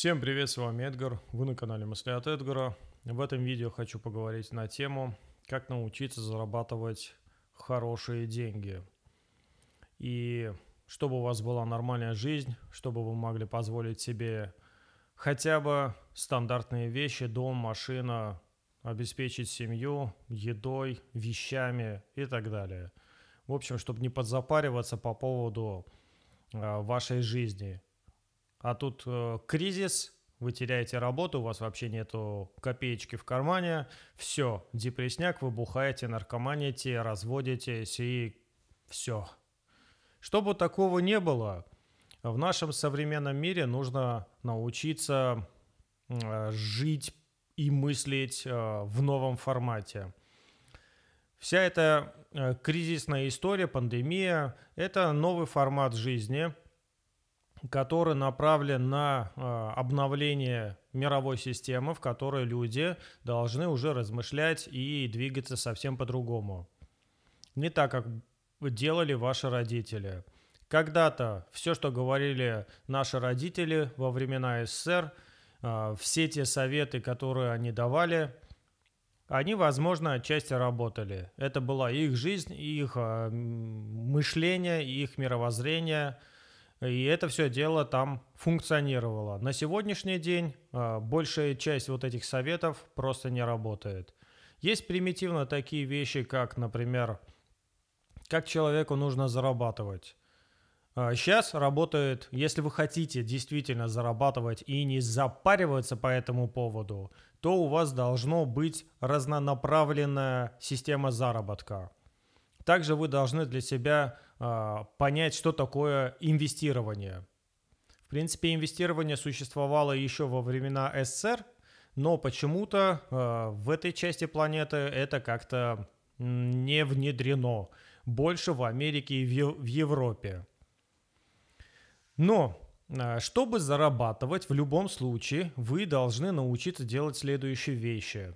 Всем привет, с вами Эдгар, вы на канале Мысли от Эдгара. В этом видео хочу поговорить на тему, как научиться зарабатывать хорошие деньги. И чтобы у вас была нормальная жизнь, чтобы вы могли позволить себе хотя бы стандартные вещи, дом, машина, обеспечить семью, едой, вещами и так далее. В общем, чтобы не подзапариваться по поводу а, вашей жизни – а тут э, кризис, вы теряете работу, у вас вообще нету копеечки в кармане, все, депрессняк, вы бухаете, наркоманите, разводитесь и все. Чтобы такого не было, в нашем современном мире нужно научиться э, жить и мыслить э, в новом формате. Вся эта э, кризисная история, пандемия – это новый формат жизни – который направлен на а, обновление мировой системы, в которой люди должны уже размышлять и двигаться совсем по-другому. Не так, как делали ваши родители. Когда-то все, что говорили наши родители во времена СССР, а, все те советы, которые они давали, они, возможно, отчасти работали. Это была их жизнь, их а, мышление, их мировоззрение – и это все дело там функционировало. На сегодняшний день а, большая часть вот этих советов просто не работает. Есть примитивно такие вещи, как, например, как человеку нужно зарабатывать. Сейчас а, работает, если вы хотите действительно зарабатывать и не запариваться по этому поводу, то у вас должно быть разнонаправленная система заработка. Также вы должны для себя а, понять, что такое инвестирование. В принципе, инвестирование существовало еще во времена СССР, но почему-то а, в этой части планеты это как-то не внедрено. Больше в Америке и в Европе. Но а, чтобы зарабатывать, в любом случае вы должны научиться делать следующие вещи.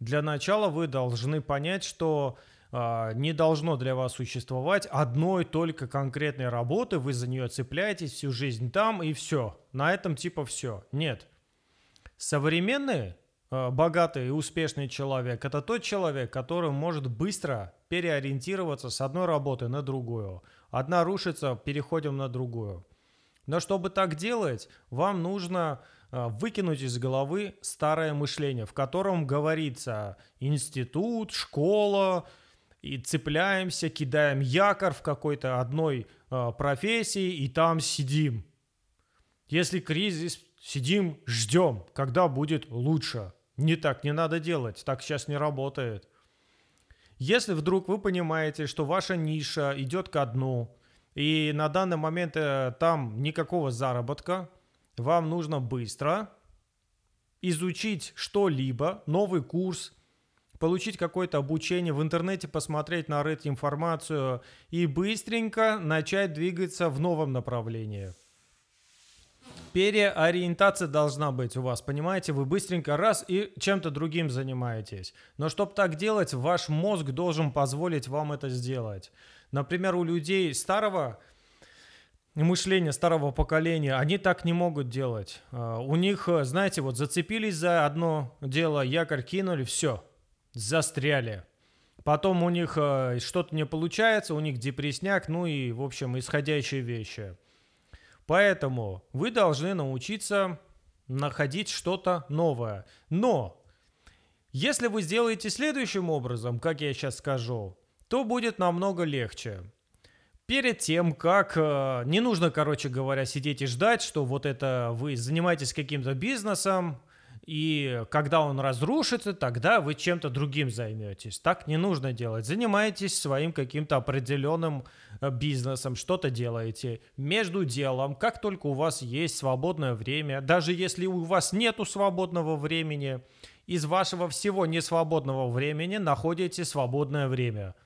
Для начала вы должны понять, что а, не должно для вас существовать одной только конкретной работы, вы за нее цепляетесь всю жизнь там и все. На этом типа все. Нет. Современные, а, богатый и успешный человек – это тот человек, который может быстро переориентироваться с одной работы на другую. Одна рушится, переходим на другую. Но чтобы так делать, вам нужно а, выкинуть из головы старое мышление, в котором говорится институт, школа, и цепляемся, кидаем якорь в какой-то одной а, профессии и там сидим. Если кризис, сидим, ждем, когда будет лучше. Не так не надо делать, так сейчас не работает. Если вдруг вы понимаете, что ваша ниша идет ко дну, и на данный момент э, там никакого заработка, вам нужно быстро изучить что-либо, новый курс – получить какое-то обучение в интернете, посмотреть на Reddit информацию и быстренько начать двигаться в новом направлении. Переориентация должна быть у вас, понимаете? Вы быстренько раз и чем-то другим занимаетесь. Но чтобы так делать, ваш мозг должен позволить вам это сделать. Например, у людей старого мышления старого поколения, они так не могут делать. А, у них, э, знаете, вот зацепились за одно дело, якорь кинули, все – застряли. Потом у них э, что-то не получается, у них депресняк, ну и, в общем, исходящие вещи. Поэтому вы должны научиться находить что-то новое. Но если вы сделаете следующим образом, как я сейчас скажу, то будет намного легче. Перед тем, как... Э, не нужно, короче говоря, сидеть и ждать, что вот это вы занимаетесь каким-то бизнесом, и когда он разрушится, тогда вы чем-то другим займетесь. Так не нужно делать. Занимаетесь своим каким-то определенным э, бизнесом, что-то делаете между делом, как только у вас есть свободное время, даже если у вас нету свободного времени, из вашего всего несвободного времени находите свободное время.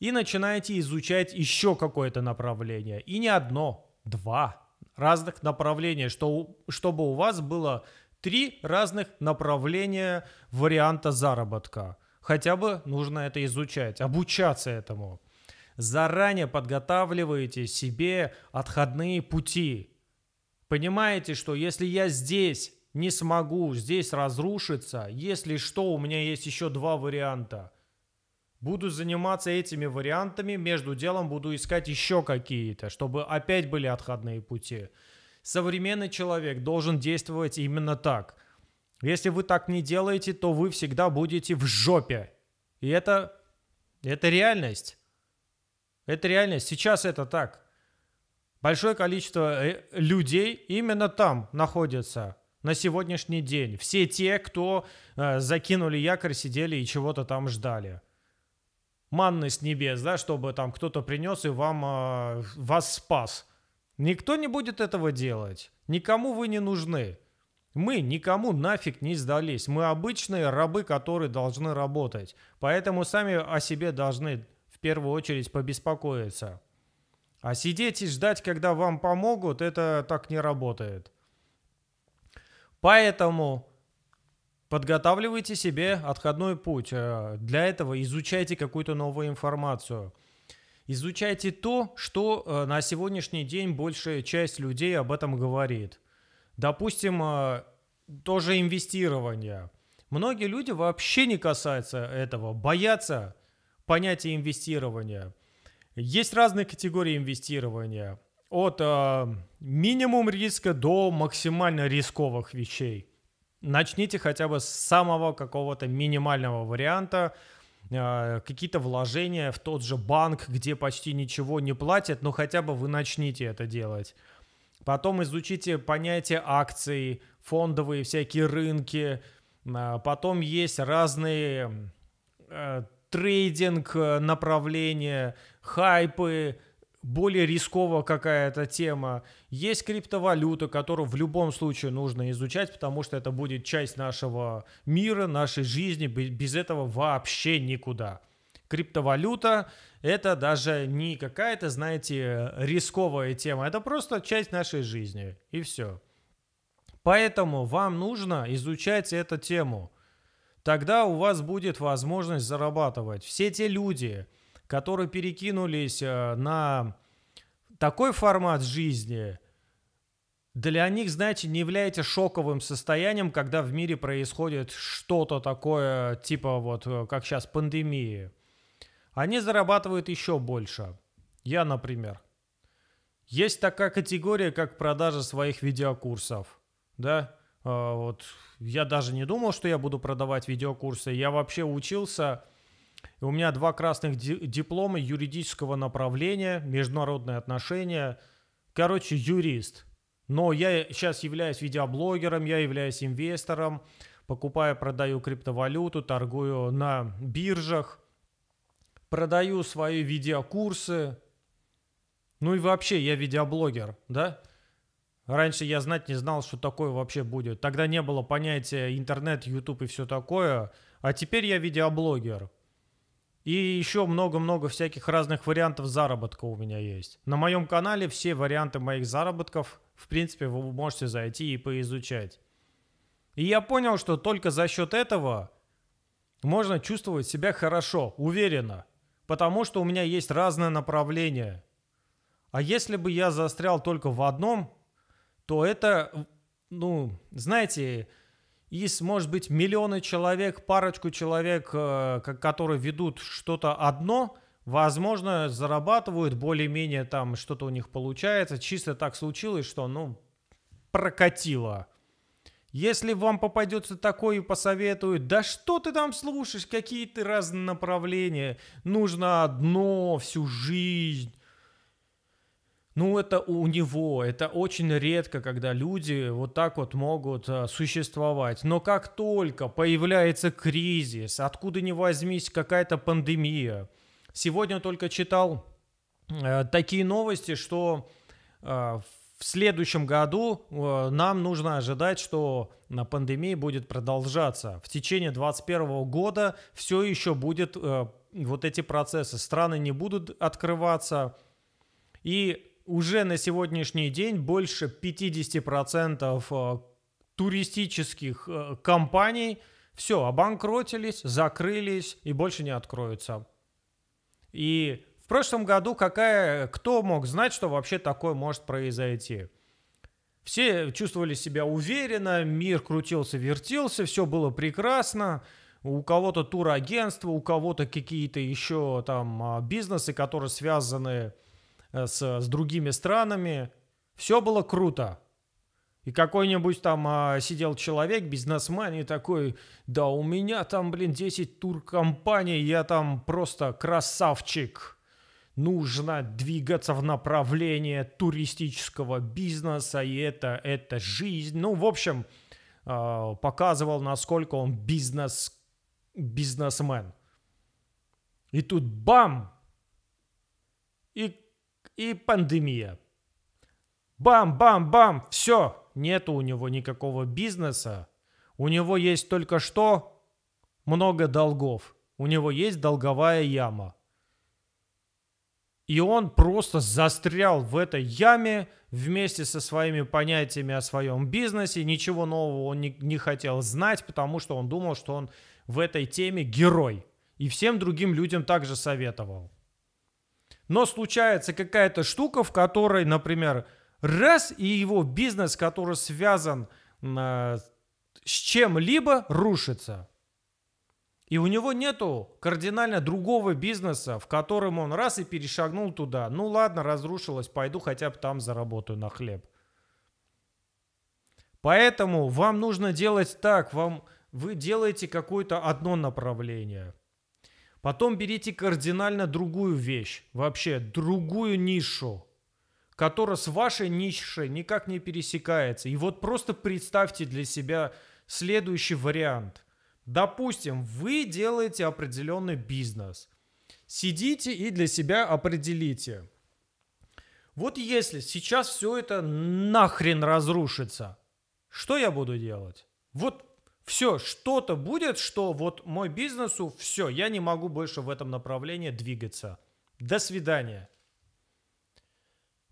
И начинаете изучать еще какое-то направление. И не одно, два разных направлений, что, чтобы у вас было Три разных направления варианта заработка. Хотя бы нужно это изучать, обучаться этому. Заранее подготавливаете себе отходные пути. Понимаете, что если я здесь не смогу, здесь разрушиться, если что, у меня есть еще два варианта – Буду заниматься этими вариантами, между делом буду искать еще какие-то, чтобы опять были отходные пути. Современный человек должен действовать именно так. Если вы так не делаете, то вы всегда будете в жопе. И это, это реальность. Это реальность. Сейчас это так. Большое количество э, людей именно там находится на сегодняшний день. Все те, кто э, закинули якорь, сидели и чего-то там ждали. Манны с небес, да, чтобы там кто-то принес и вам, э, вас спас. Никто не будет этого делать. Никому вы не нужны. Мы никому нафиг не сдались. Мы обычные рабы, которые должны работать. Поэтому сами о себе должны в первую очередь побеспокоиться. А сидеть и ждать, когда вам помогут, это так не работает. Поэтому подготавливайте себе отходной путь. Э, для этого изучайте какую-то новую информацию – Изучайте то, что э, на сегодняшний день большая часть людей об этом говорит. Допустим, э, тоже инвестирование. Многие люди вообще не касаются этого, боятся понятия инвестирования. Есть разные категории инвестирования. От э, минимум риска до максимально рисковых вещей. Начните хотя бы с самого какого-то минимального варианта, а, какие-то вложения в тот же банк, где почти ничего не платят, но хотя бы вы начните это делать. Потом изучите понятие акций, фондовые всякие рынки. А, потом есть разные а, трейдинг направления, хайпы, более рисковая какая-то тема. Есть криптовалюта, которую в любом случае нужно изучать, потому что это будет часть нашего мира, нашей жизни. Без этого вообще никуда. Криптовалюта – это даже не какая-то, знаете, рисковая тема. Это просто часть нашей жизни. И все. Поэтому вам нужно изучать эту тему. Тогда у вас будет возможность зарабатывать. Все те люди, которые перекинулись э, на такой формат жизни, для них, знаете, не является шоковым состоянием, когда в мире происходит что-то такое, типа вот э, как сейчас пандемии. Они зарабатывают еще больше. Я, например. Есть такая категория, как продажа своих видеокурсов. Да, э, вот я даже не думал, что я буду продавать видеокурсы. Я вообще учился и у меня два красных диплома юридического направления, международные отношения. Короче, юрист. Но я сейчас являюсь видеоблогером, я являюсь инвестором, покупаю, продаю криптовалюту, торгую на биржах, продаю свои видеокурсы. Ну и вообще, я видеоблогер, да? Раньше я знать не знал, что такое вообще будет. Тогда не было понятия интернет, YouTube и все такое. А теперь я видеоблогер. И еще много-много всяких разных вариантов заработка у меня есть. На моем канале все варианты моих заработков, в принципе, вы можете зайти и поизучать. И я понял, что только за счет этого можно чувствовать себя хорошо, уверенно. Потому что у меня есть разные направления. А если бы я застрял только в одном, то это, ну, знаете, есть, может быть, миллионы человек, парочку человек, э, которые ведут что-то одно, возможно, зарабатывают более-менее там что-то у них получается. Чисто так случилось, что, ну, прокатило. Если вам попадется такое и посоветуют, да что ты там слушаешь, какие ты разные направления, нужно одно всю жизнь. Ну, это у него, это очень редко, когда люди вот так вот могут э, существовать. Но как только появляется кризис, откуда ни возьмись какая-то пандемия. Сегодня только читал э, такие новости, что э, в следующем году э, нам нужно ожидать, что на пандемии будет продолжаться. В течение 2021 года все еще будет э, вот эти процессы. Страны не будут открываться. И уже на сегодняшний день больше 50% э, туристических э, компаний все, обанкротились, закрылись и больше не откроются. И в прошлом году какая, кто мог знать, что вообще такое может произойти? Все чувствовали себя уверенно, мир крутился вертился, все было прекрасно. У кого-то турагентство, у кого-то какие-то еще там а, бизнесы, которые связаны с Э, с, с другими странами. Все было круто. И какой-нибудь там а, сидел человек, бизнесмен, и такой, да у меня там, блин, 10 туркомпаний, я там просто красавчик. Нужно двигаться в направлении туристического бизнеса, и это, это жизнь. Ну, в общем, а, показывал, насколько он бизнес, бизнесмен. И тут бам! И и пандемия. Бам-бам-бам, все, нету у него никакого бизнеса. У него есть только что много долгов. У него есть долговая яма. И он просто застрял в этой яме вместе со своими понятиями о своем бизнесе. Ничего нового он не, не хотел знать, потому что он думал, что он в этой теме герой. И всем другим людям также советовал. Но случается какая-то штука, в которой, например, раз и его бизнес, который связан э, с чем-либо, рушится. И у него нету кардинально другого бизнеса, в котором он раз и перешагнул туда. Ну ладно, разрушилось, пойду хотя бы там заработаю на хлеб. Поэтому вам нужно делать так, вам вы делаете какое-то одно направление – Потом берите кардинально другую вещь, вообще другую нишу, которая с вашей нишей никак не пересекается. И вот просто представьте для себя следующий вариант. Допустим, вы делаете определенный бизнес. Сидите и для себя определите. Вот если сейчас все это нахрен разрушится, что я буду делать? Вот все, что-то будет, что вот мой бизнесу, все, я не могу больше в этом направлении двигаться. До свидания.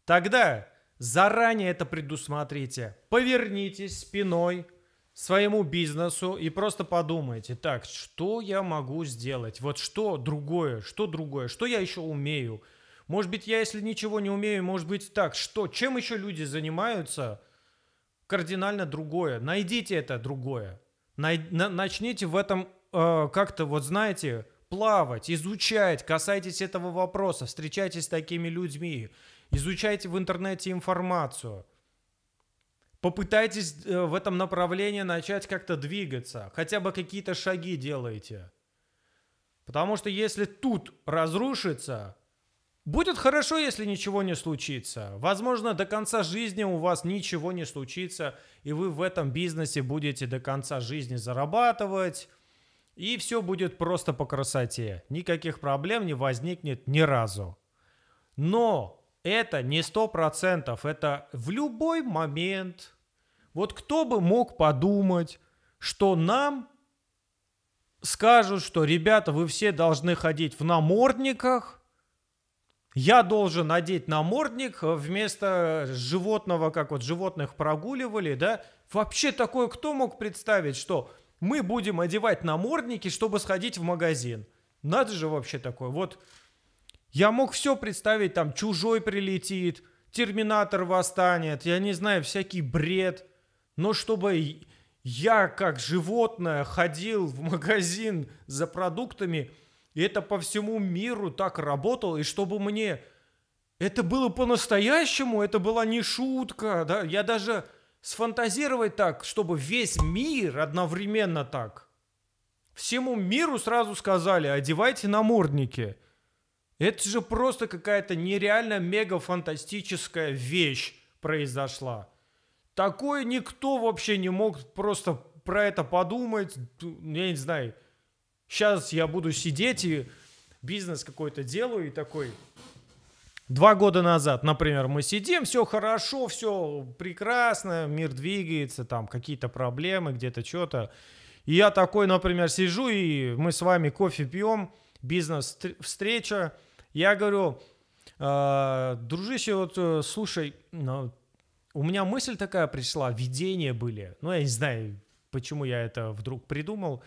Тогда заранее это предусмотрите. Повернитесь спиной своему бизнесу и просто подумайте, так, что я могу сделать? Вот что другое, что другое, что я еще умею? Может быть, я, если ничего не умею, может быть, так, что, чем еще люди занимаются? Кардинально другое. Найдите это другое. Най- на- начните в этом э, как-то, вот знаете, плавать, изучать, касайтесь этого вопроса, встречайтесь с такими людьми, изучайте в интернете информацию. Попытайтесь э, в этом направлении начать как-то двигаться, хотя бы какие-то шаги делайте. Потому что если тут разрушится, Будет хорошо, если ничего не случится. Возможно, до конца жизни у вас ничего не случится, и вы в этом бизнесе будете до конца жизни зарабатывать, и все будет просто по красоте. Никаких проблем не возникнет ни разу. Но это не сто процентов, это в любой момент. Вот кто бы мог подумать, что нам скажут, что ребята, вы все должны ходить в намордниках – я должен надеть намордник э, вместо животного, как вот животных прогуливали, да? Вообще такое кто мог представить, что мы будем одевать намордники, чтобы сходить в магазин? Надо же вообще такое. Вот я мог все представить, там чужой прилетит, терминатор восстанет, я не знаю, всякий бред. Но чтобы я как животное ходил в магазин за продуктами – и это по всему миру так работало. И чтобы мне это было по-настоящему, это была не шутка. Да? Я даже сфантазировать так, чтобы весь мир одновременно так. Всему миру сразу сказали, одевайте намордники. Это же просто какая-то нереально мега фантастическая вещь произошла. Такое никто вообще не мог просто про это подумать, я не знаю, Сейчас я буду сидеть и бизнес какой-то делаю и такой... Два года назад, например, мы сидим, все хорошо, все прекрасно, мир двигается, там какие-то проблемы, где-то что-то. И я такой, например, сижу, и мы с вами кофе пьем, бизнес-встреча. Я говорю, э, дружище, вот э, слушай, ну, у меня мысль такая пришла, видения были. Ну, я не знаю, почему я это вдруг придумал.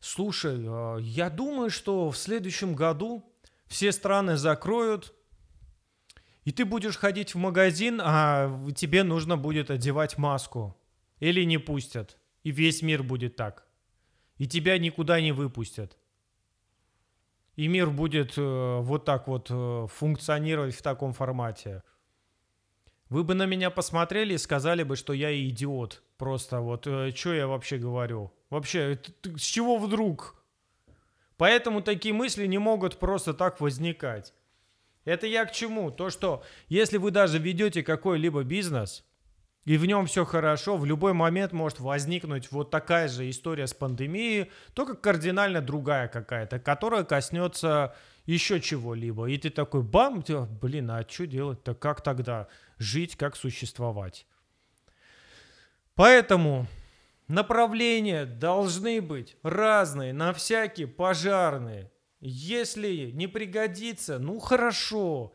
Слушай, а, я думаю, что в следующем году все страны закроют, и ты будешь ходить в магазин, а тебе нужно будет одевать маску. Или не пустят. И весь мир будет так. И тебя никуда не выпустят. И мир будет э, вот так вот э, функционировать в таком формате. Вы бы на меня посмотрели и сказали бы, что я идиот. Просто вот, э, что я вообще говорю? Вообще, это, ты, с чего вдруг? Поэтому такие мысли не могут просто так возникать. Это я к чему? То, что если вы даже ведете какой-либо бизнес, и в нем все хорошо, в любой момент может возникнуть вот такая же история с пандемией, только кардинально другая какая-то, которая коснется еще чего-либо. И ты такой, бам, блин, а что делать-то? Как тогда жить, как существовать? Поэтому направления должны быть разные, на всякие пожарные. Если не пригодится, ну хорошо.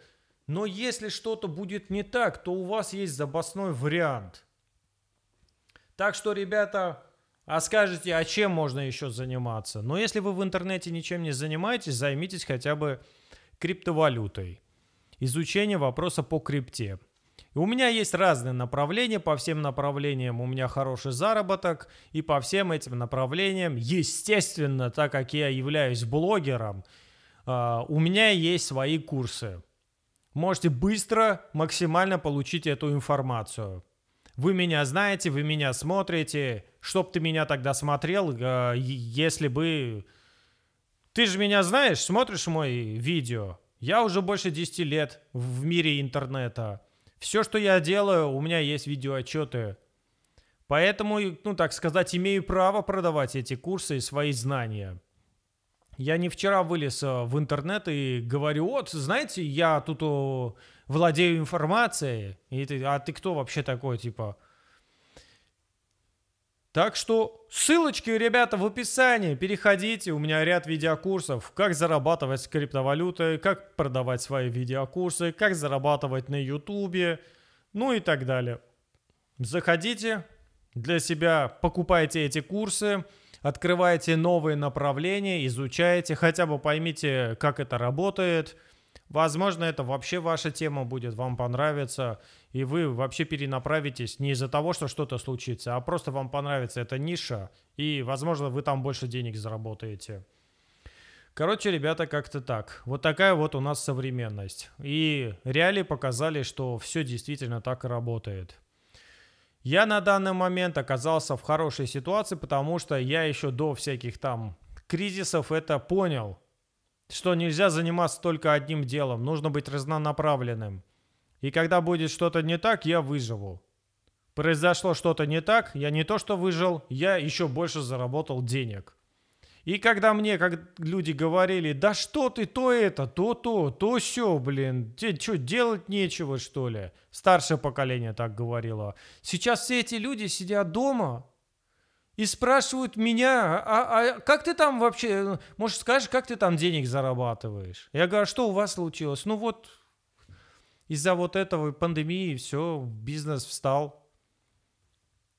Но если что-то будет не так, то у вас есть запасной вариант. Так что, ребята, а скажете, а чем можно еще заниматься? Но ну, если вы в интернете ничем не занимаетесь, займитесь хотя бы криптовалютой. Изучение вопроса по крипте. у меня есть разные направления, по всем направлениям у меня хороший заработок, и по всем этим направлениям, естественно, так как я являюсь блогером, а, у меня есть свои курсы. Можете быстро, максимально получить эту информацию. Вы меня знаете, вы меня смотрите, чтоб ты меня тогда смотрел, э, если бы... Ты же меня знаешь, смотришь мои видео. Я уже больше 10 лет в мире интернета. Все, что я делаю, у меня есть видеоотчеты. Поэтому, ну так сказать, имею право продавать эти курсы и свои знания. Я не вчера вылез э, в интернет и говорю, вот, знаете, я тут владею информацией. И ты, а ты кто вообще такой, типа? Так что ссылочки, ребята, в описании. Переходите, у меня ряд видеокурсов, как зарабатывать с криптовалютой, как продавать свои видеокурсы, как зарабатывать на ютубе, ну и так далее. Заходите, для себя покупайте эти курсы, открывайте новые направления, изучайте, хотя бы поймите, как это работает – Возможно, это вообще ваша тема будет, вам понравится, и вы вообще перенаправитесь не из-за того, что что-то случится, а просто вам понравится эта ниша, и, возможно, вы там больше денег заработаете. Короче, ребята, как-то так. Вот такая вот у нас современность. И реалии показали, что все действительно так и работает. Я на данный момент оказался в хорошей ситуации, потому что я еще до всяких там кризисов это понял что нельзя заниматься только одним делом, нужно быть разнонаправленным. И когда будет что-то не так, я выживу. Произошло что-то не так, я не то что выжил, я еще больше заработал денег. И когда мне, как люди говорили, да что ты, то это, то то, то все, блин, тебе что, делать нечего, что ли? Старшее поколение так говорило. Сейчас все эти люди сидят дома, и спрашивают меня, а, а как ты там вообще, может скажешь, как ты там денег зарабатываешь? Я говорю, а что у вас случилось? Ну вот, из-за вот этого пандемии все, бизнес встал.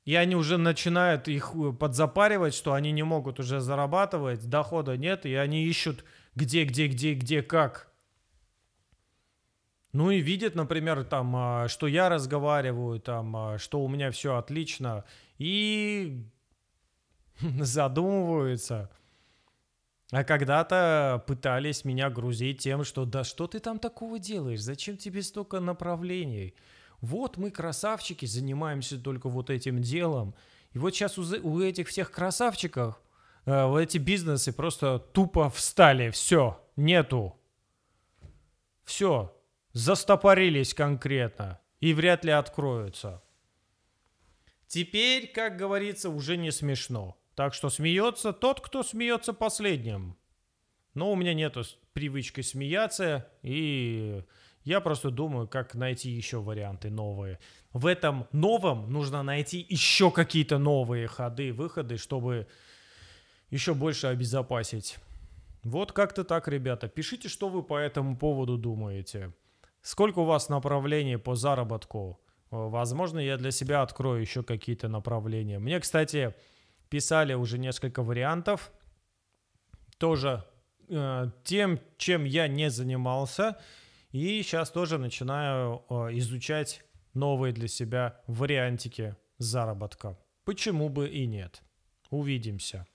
И они уже начинают их э, подзапаривать, что они не могут уже зарабатывать, дохода нет, и они ищут где, где, где, где, как. Ну и видят, например, там, а, что я разговариваю, там, а, что у меня все отлично, и задумываются. А когда-то пытались меня грузить тем, что да что ты там такого делаешь, зачем тебе столько направлений? Вот мы красавчики, занимаемся только вот этим делом. И вот сейчас у, у этих всех красавчиков э, вот эти бизнесы просто тупо встали. Все, нету. Все, застопорились конкретно и вряд ли откроются. Теперь, как говорится, уже не смешно. Так что смеется тот, кто смеется последним. Но у меня нет привычки смеяться, и я просто думаю, как найти еще варианты новые. В этом новом нужно найти еще какие-то новые ходы, выходы, чтобы еще больше обезопасить. Вот как-то так, ребята. Пишите, что вы по этому поводу думаете. Сколько у вас направлений по заработку? Э, возможно, я для себя открою еще какие-то направления. Мне, кстати, писали уже несколько вариантов. Тоже э, тем, чем я не занимался. И сейчас тоже начинаю э, изучать новые для себя вариантики заработка. Почему бы и нет? Увидимся.